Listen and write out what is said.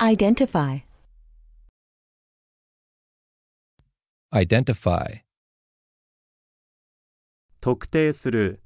Identify Identify 特定する